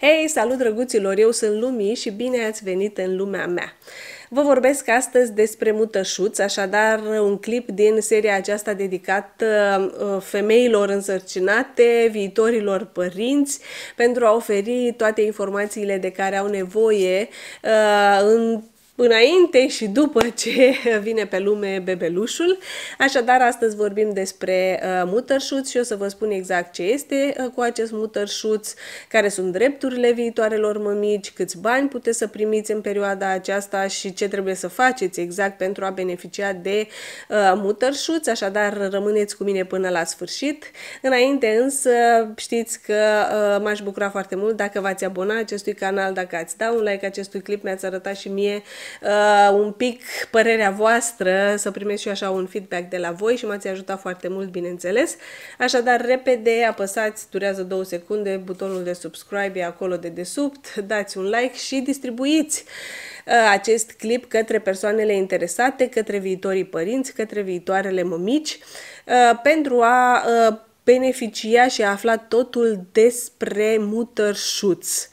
Hei, salut drăguților, eu sunt Lumii și bine ați venit în lumea mea! Vă vorbesc astăzi despre mutășuți, așadar un clip din seria aceasta dedicat uh, femeilor însărcinate, viitorilor părinți, pentru a oferi toate informațiile de care au nevoie uh, în înainte și după ce vine pe lume bebelușul. Așadar, astăzi vorbim despre uh, mutărșuț și o să vă spun exact ce este uh, cu acest mutărșuț, care sunt drepturile viitoarelor mămici, câți bani puteți să primiți în perioada aceasta și ce trebuie să faceți exact pentru a beneficia de uh, mutărșuț. Așadar, rămâneți cu mine până la sfârșit. Înainte însă, știți că uh, m-aș bucura foarte mult dacă v-ați abonat acestui canal, dacă ați da un like acestui clip, mi-ați arătat și mie uh, un pic părerea voastră, să primesc și așa un feedback de la voi și m-ați ajutat foarte mult, bineînțeles. Așadar, repede apăsați, durează două secunde, butonul de subscribe e acolo de desubt, dați un like și distribuiți uh, acest clip către persoanele interesate, către viitorii părinți, către viitoarele mămici, uh, pentru a uh, beneficia și a afla totul despre Mutterschutz.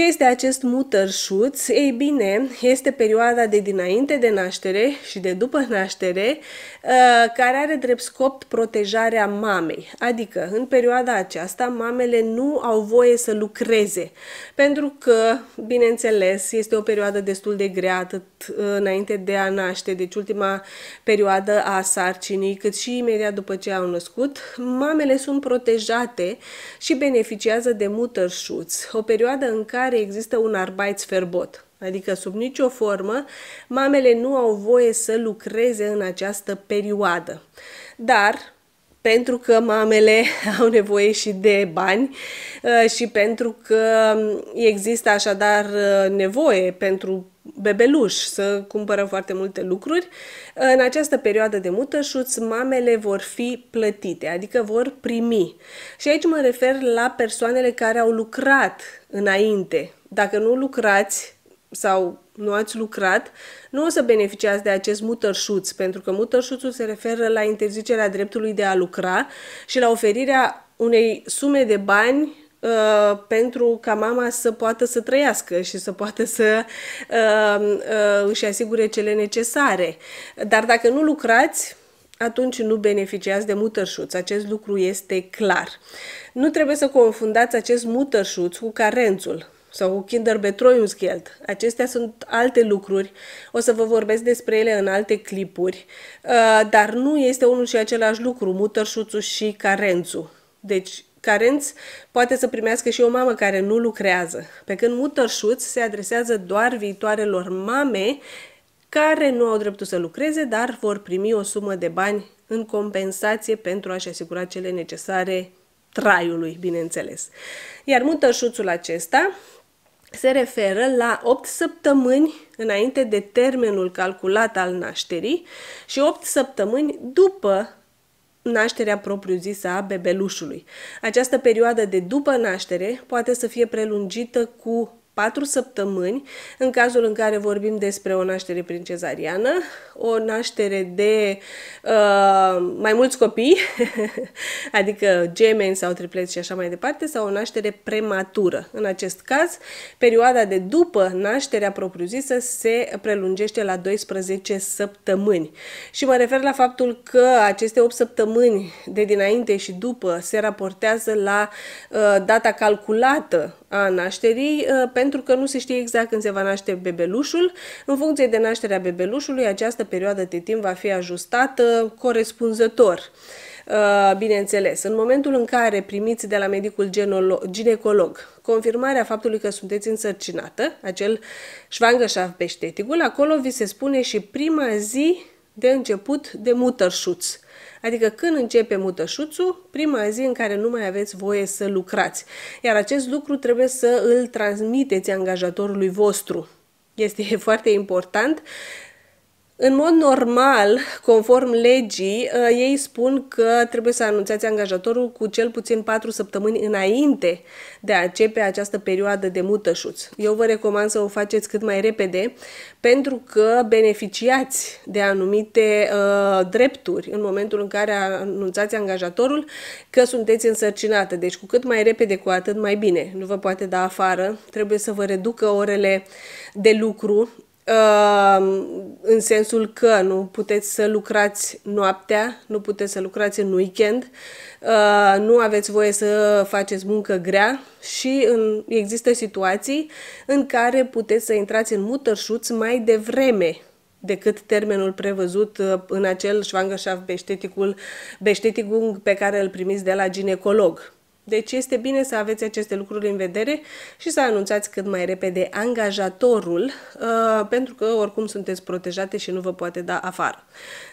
Ce este acest mutărșuț? Ei bine, este perioada de dinainte de naștere și de după naștere, uh, care are drept scop protejarea mamei. Adică, în perioada aceasta, mamele nu au voie să lucreze, pentru că, bineînțeles, este o perioadă destul de grea, atât uh, înainte de a naște, deci ultima perioadă a sarcinii, cât și imediat după ce au născut, mamele sunt protejate și beneficiază de mutărșuț, o perioadă în care care există un arbeitsverbot, adică sub nicio formă mamele nu au voie să lucreze în această perioadă. Dar pentru că mamele au nevoie și de bani uh, și pentru că există așadar uh, nevoie pentru bebeluș să cumpără foarte multe lucruri. În această perioadă de mutășuți, mamele vor fi plătite, adică vor primi. Și aici mă refer la persoanele care au lucrat înainte. Dacă nu lucrați sau nu ați lucrat, nu o să beneficiați de acest mutărșuț, pentru că mutărșuțul se referă la interzicerea dreptului de a lucra și la oferirea unei sume de bani Uh, pentru ca mama să poată să trăiască și să poată să uh, uh, își asigure cele necesare. Dar dacă nu lucrați, atunci nu beneficiați de mutărșuț. Acest lucru este clar. Nu trebuie să confundați acest mutărșuț cu carențul sau cu Kinderbetreuungsgeld. Acestea sunt alte lucruri, o să vă vorbesc despre ele în alte clipuri, uh, dar nu este unul și același lucru, mutărșuțul și carențul. Deci carenți poate să primească și o mamă care nu lucrează, pe când mutărșuț se adresează doar viitoarelor mame care nu au dreptul să lucreze, dar vor primi o sumă de bani în compensație pentru a-și asigura cele necesare traiului, bineînțeles. Iar mutărșuțul acesta se referă la 8 săptămâni înainte de termenul calculat al nașterii și 8 săptămâni după nașterea propriu-zisă a bebelușului. Această perioadă de după naștere poate să fie prelungită cu 4 săptămâni, în cazul în care vorbim despre o naștere prin cezariană, o naștere de uh, mai mulți copii, adică gemeni sau tripleți și așa mai departe, sau o naștere prematură. În acest caz, perioada de după nașterea propriu-zisă se prelungește la 12 săptămâni. Și mă refer la faptul că aceste 8 săptămâni de dinainte și după se raportează la uh, data calculată a nașterii, uh, pentru că nu se știe exact când se va naște bebelușul. În funcție de nașterea bebelușului, această perioadă de timp va fi ajustată corespunzător uh, bineînțeles, în momentul în care primiți de la medicul ginecolog confirmarea faptului că sunteți însărcinată, acel șvangășaf peșteticul, acolo vi se spune și prima zi de început de mutărșuț. Adică când începe mutășuțul, prima zi în care nu mai aveți voie să lucrați. Iar acest lucru trebuie să îl transmiteți angajatorului vostru. Este foarte important în mod normal, conform legii, uh, ei spun că trebuie să anunțați angajatorul cu cel puțin 4 săptămâni înainte de a începe această perioadă de mutășuț. Eu vă recomand să o faceți cât mai repede pentru că beneficiați de anumite uh, drepturi în momentul în care anunțați angajatorul că sunteți însărcinată. Deci cu cât mai repede, cu atât mai bine. Nu vă poate da afară, trebuie să vă reducă orele de lucru Ehm, în sensul că nu puteți să lucrați noaptea, nu puteți să lucrați în weekend, ehm, nu aveți voie să faceți muncă grea și în, există situații în care puteți să intrați în mutărșuț mai devreme decât termenul prevăzut ehm, în acel șvangășaf beșteticul, beșteticul pe care îl primiți de la ginecolog. Deci este bine să aveți aceste lucruri în vedere și să anunțați cât mai repede angajatorul, uh, pentru că oricum sunteți protejate și nu vă poate da afară.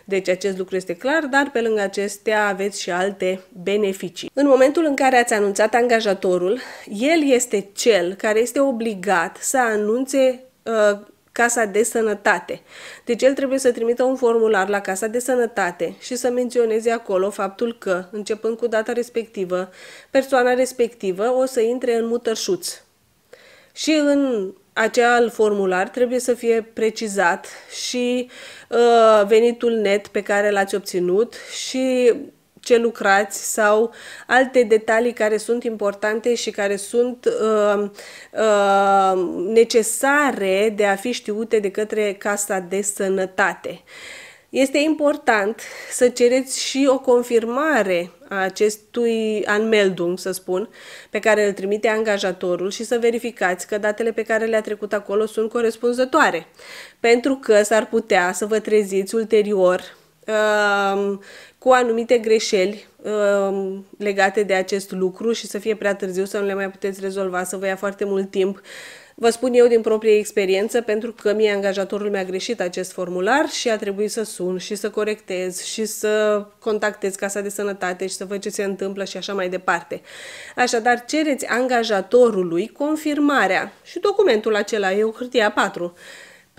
Deci acest lucru este clar, dar pe lângă acestea aveți și alte beneficii. În momentul în care ați anunțat angajatorul, el este cel care este obligat să anunțe uh, Casa de Sănătate. Deci el trebuie să trimită un formular la Casa de Sănătate și să menționeze acolo faptul că, începând cu data respectivă, persoana respectivă o să intre în mutărșuț. Și în acel formular trebuie să fie precizat și uh, venitul net pe care l-ați obținut și ce lucrați sau alte detalii care sunt importante și care sunt uh, uh, necesare de a fi știute de către Casa de Sănătate. Este important să cereți și o confirmare a acestui anmeldung, să spun, pe care îl trimite angajatorul și să verificați că datele pe care le-a trecut acolo sunt corespunzătoare. Pentru că s-ar putea să vă treziți ulterior Um, cu anumite greșeli um, legate de acest lucru și să fie prea târziu, să nu le mai puteți rezolva, să vă ia foarte mult timp. Vă spun eu din proprie experiență, pentru că mie angajatorul mi-a greșit acest formular și a trebuit să sun și să corectez și să contactez Casa de Sănătate și să văd ce se întâmplă și așa mai departe. Așadar, cereți angajatorului confirmarea și documentul acela, e o hârtie A4,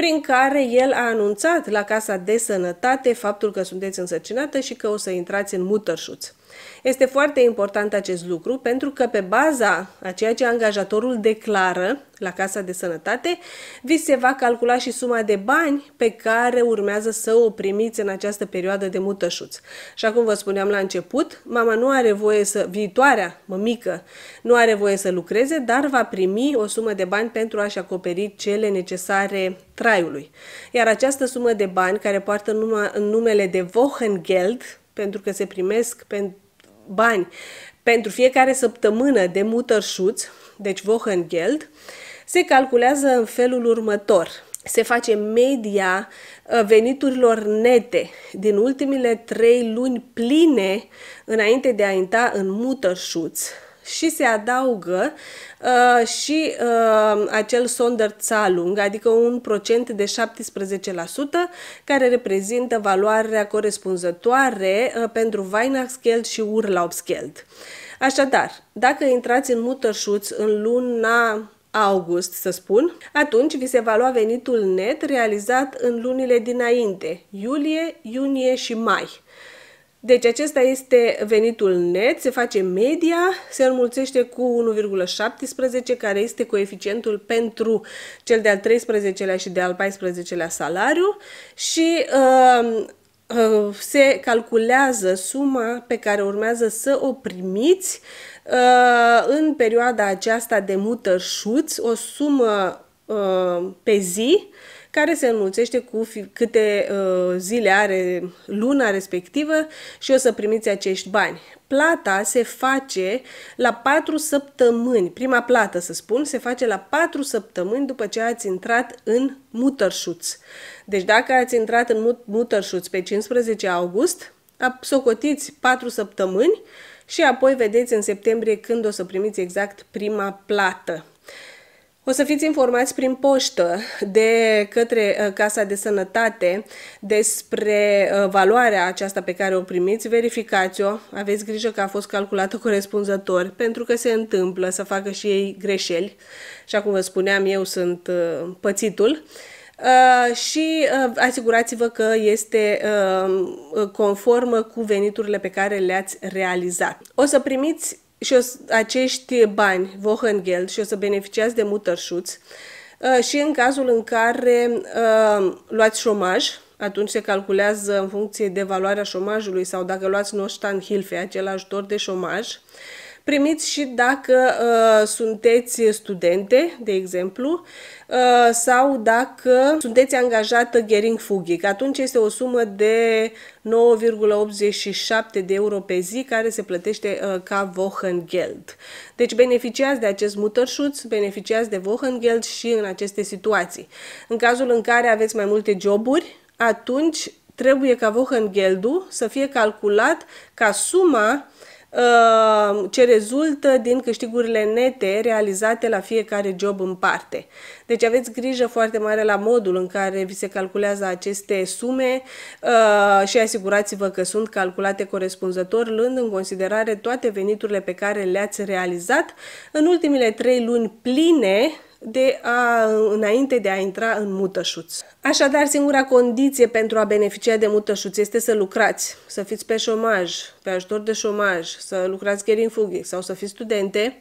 prin care el a anunțat la Casa de Sănătate faptul că sunteți însărcinată și că o să intrați în mutărșuți. Este foarte important acest lucru pentru că pe baza a ceea ce angajatorul declară la Casa de Sănătate, vi se va calcula și suma de bani pe care urmează să o primiți în această perioadă de mutășuț. Și acum vă spuneam la început, mama nu are voie să, viitoarea mămică, nu are voie să lucreze, dar va primi o sumă de bani pentru a-și acoperi cele necesare traiului. Iar această sumă de bani, care poartă numele de Wochengeld, pentru că se primesc pen, bani pentru fiecare săptămână de Mutterschutz, deci Wochengeld, se calculează în felul următor. Se face media uh, veniturilor nete din ultimile trei luni pline înainte de a intra în Mutterschutz și se adaugă Uh, și uh, acel Sonderzahlung, adică un procent de 17% care reprezintă valoarea corespunzătoare uh, pentru Weihnachtsgeld și Urlaubsgeld. Așadar, dacă intrați în Mutterschutz în luna august, să spun, atunci vi se va lua venitul net realizat în lunile dinainte, iulie, iunie și mai. Deci acesta este venitul net, se face media, se înmulțește cu 1,17 care este coeficientul pentru cel de-al 13-lea și de-al 14-lea salariu și uh, uh, se calculează suma pe care urmează să o primiți uh, în perioada aceasta de mutășuți, o sumă uh, pe zi uh, care se înmulțește cu câte uh, zile are luna respectivă și o să primiți acești bani. Plata se face la 4 săptămâni, prima plată să spun, se face la 4 săptămâni după ce ați intrat în Mutărșuț. Deci dacă ați intrat în Mutărșuț pe 15 august, socotiți 4 săptămâni și apoi vedeți în septembrie când o să primiți exact prima plată. O să fiți informați prin poștă de către uh, Casa de Sănătate despre uh, valoarea aceasta pe care o primiți, verificați-o, aveți grijă că a fost calculată corespunzător, pentru că se întâmplă să facă și ei greșeli și acum vă spuneam, eu sunt uh, pățitul. Uh, și uh, asigurați-vă că este uh, conformă cu veniturile pe care le-ați realizat. O să primiți și o, acești bani, Wohengeld, și o să beneficiați de mutărșuți uh, și în cazul în care uh, luați șomaj, atunci se calculează în funcție de valoarea șomajului sau dacă luați Noștan Hilfe, acel ajutor de șomaj, uh, primiți și dacă uh, sunteți studente, de exemplu, uh, sau dacă sunteți angajată Gering Fugic. Atunci este o sumă de 9,87 de euro pe zi care se plătește uh, ca Wochengeld. Deci beneficiați de acest mutărșuț, beneficiați de Wochengeld și în aceste situații. În cazul în care aveți mai multe joburi, atunci trebuie ca Wochengeldul să fie calculat ca suma Ehm, ce rezultă din câștigurile nete realizate la fiecare job în parte. Deci aveți grijă foarte mare la modul în care vi se calculează aceste sume ehm, și asigurați-vă că sunt calculate corespunzător, luând în considerare toate veniturile pe care le-ați realizat în ultimile trei luni pline de a, înainte de a intra în mutășuț. Așadar, singura condiție pentru a beneficia de mutășuț este să lucrați, să fiți pe șomaj, pe ajutor de șomaj, să lucrați chiar în fughi sau să fiți studente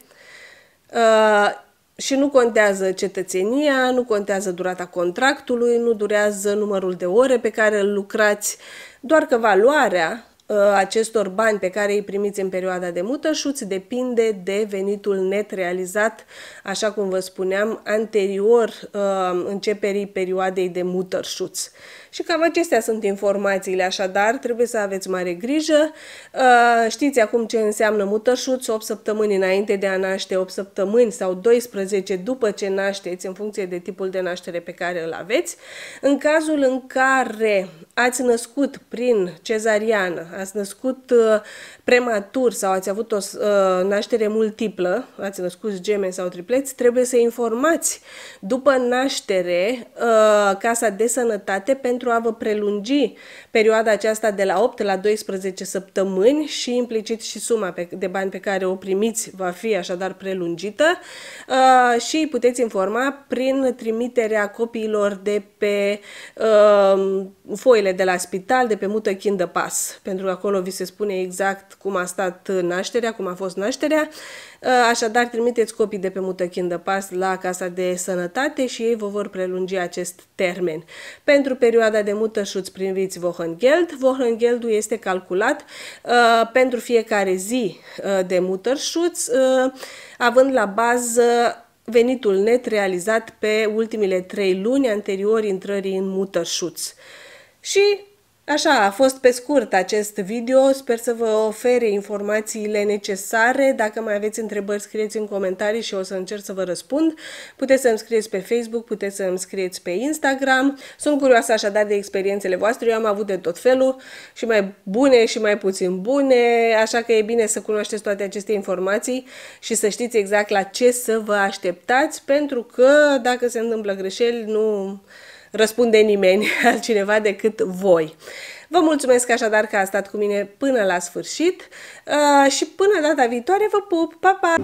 uh, și nu contează cetățenia, nu contează durata contractului, nu durează numărul de ore pe care îl lucrați, doar că valoarea Uh, acestor bani pe care îi primiți în perioada de mutășuți depinde de venitul net realizat, așa cum vă spuneam, anterior uh, începerii perioadei de mutășuți. Și cam acestea sunt informațiile, așadar trebuie să aveți mare grijă. Uh, știți acum ce înseamnă mutășuț, 8 săptămâni înainte de a naște, 8 săptămâni sau 12 după ce nașteți, în funcție de tipul de naștere pe care îl aveți. În cazul în care ați născut prin cezariană, ați născut uh, prematur sau ați avut o uh, naștere multiplă, ați născut gemeni sau tripleți, trebuie să informați după naștere Casa de Sănătate pentru pentru a vă prelungi perioada aceasta de la 8 la 12 săptămâni și implicit și suma de bani pe care o primiți va fi așadar prelungită uh, și puteți informa prin trimiterea copiilor de pe uh, foile de la spital, de pe mută chindă pas, pentru că acolo vi se spune exact cum a stat nașterea, cum a fost nașterea Uh, așadar, trimiteți copii de pe Mutăchin de Pas la Casa de Sănătate și ei vă vor prelungi acest termen. Pentru perioada de mutășuți priviți Vohengeld, Wohengeldul este calculat uh, pentru fiecare zi uh, de mutășuți, uh, având la bază venitul net realizat pe ultimile trei luni anterior intrării în mutășuți. Și Așa a fost pe scurt acest video, sper să vă ofere informațiile necesare. Dacă mai aveți întrebări, scrieți în comentarii și o să încerc să vă răspund. Puteți să îmi scrieți pe Facebook, puteți să îmi scrieți pe Instagram. Sunt curioasă așadar de experiențele voastre, eu am avut de tot felul și mai bune și mai puțin bune, așa că e bine să cunoașteți toate aceste informații și să știți exact la ce să vă așteptați, pentru că dacă se întâmplă greșeli, nu răspunde nimeni altcineva decât voi. Vă mulțumesc așadar că a stat cu mine până la sfârșit uh, și până data viitoare vă pup, pa, pa!